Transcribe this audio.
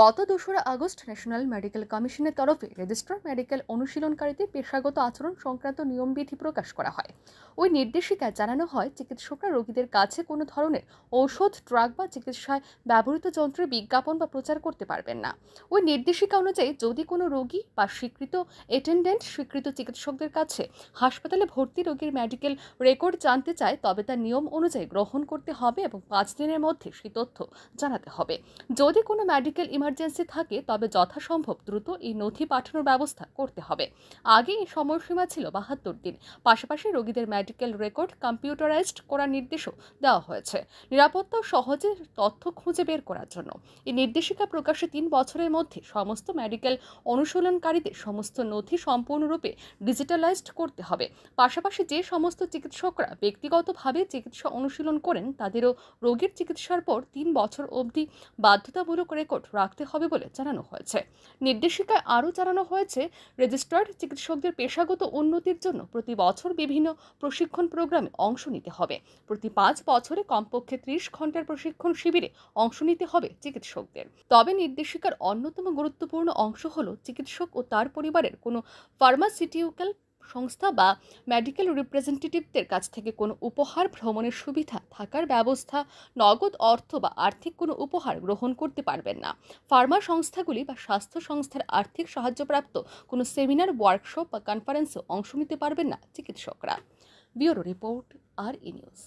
গত দোসরা August national medical কমিশনের তরফে রেজিস্ট্রার মেডিকেল অনুশীলনকারীদের পেশাগত আচরণ সংক্রান্ত নিয়মবিধি প্রকাশ করা হয় ওই নির্দেশিকায় জানানো হয় চিকিৎসকরা রোগীদের কাছে কোনো ধরনের ঔষধ ড্রাগ বা চিকিৎসায় ব্যবহৃত যন্ত্রের বিজ্ঞাপন বা প্রচার করতে পারবেন না ওই নির্দেশিকা অনুযায়ী যদি কোনো রোগী বা স্বীকৃত অ্যাটেন্ডেন্ট স্বীকৃত চিকিৎসকদের কাছে হাসপাতালে ভর্তি রোগীর মেডিকেল রেকর্ড জানতে চায় তবে তা নিয়ম অনুযায়ী গ্রহণ করতে হবে এবং পাঁচ দিনের মধ্যে সেই তথ্য জানাতে হবে যদি কোনো মেডিকেল ইমার্জেন্সি থাকে তবে যথাসম্ভব দ্রুত এই নথি পাঠানোর ব্যবস্থা করতে হবে আগে এই সময়সীমা ছিল বাহাত্তর দিন পাশাপাশি রোগীদের মেডিকেল রেকর্ড কম্পিউটারাইজড করার নির্দেশও দেওয়া হয়েছে নিরাপত্তা সহজে তথ্য খুঁজে বের করার জন্য এই নির্দেশিকা প্রকাশে তিন বছরের মধ্যে সমস্ত মেডিকেল অনুশীলনকারীদের সমস্ত নথি সম্পূর্ণরূপে ডিজিটালাইজড করতে হবে পাশাপাশি যে সমস্ত চিকিৎসকরা ব্যক্তিগতভাবে চিকিৎসা অনুশীলন করেন তাদেরও রোগীর চিকিৎসার পর তিন বছর অবধি বাধ্যতামূলক রেকর্ড রাখা রাখতে হবে বলে জানানো হয়েছে নির্দেশিকায় আরও জানানো হয়েছে রেজিস্টার্ড চিকিৎসকদের পেশাগত উন্নতির জন্য প্রতি বছর বিভিন্ন প্রশিক্ষণ প্রোগ্রামে অংশ নিতে হবে প্রতি পাঁচ বছরে কমপক্ষে ত্রিশ ঘন্টার প্রশিক্ষণ শিবিরে অংশ নিতে হবে চিকিৎসকদের তবে নির্দেশিকার অন্যতম গুরুত্বপূর্ণ অংশ হল চিকিৎসক ও তার পরিবারের কোনো ফার্মাসিউটিক্যাল সংস্থা বা মেডিকেল রিপ্রেজেন্টেটিভদের কাছ থেকে কোনো উপহার ভ্রমণের সুবিধা থাকার ব্যবস্থা নগদ অর্থ বা আর্থিক কোনো উপহার গ্রহণ করতে পারবেন না ফার্মা সংস্থাগুলি বা স্বাস্থ্য সংস্থার আর্থিক সাহায্যপ্রাপ্ত কোনো সেমিনার ওয়ার্কশপ বা কনফারেন্সে অংশ নিতে পারবেন না চিকিৎসকরা ব্যুরো রিপোর্ট আর ই নিউজ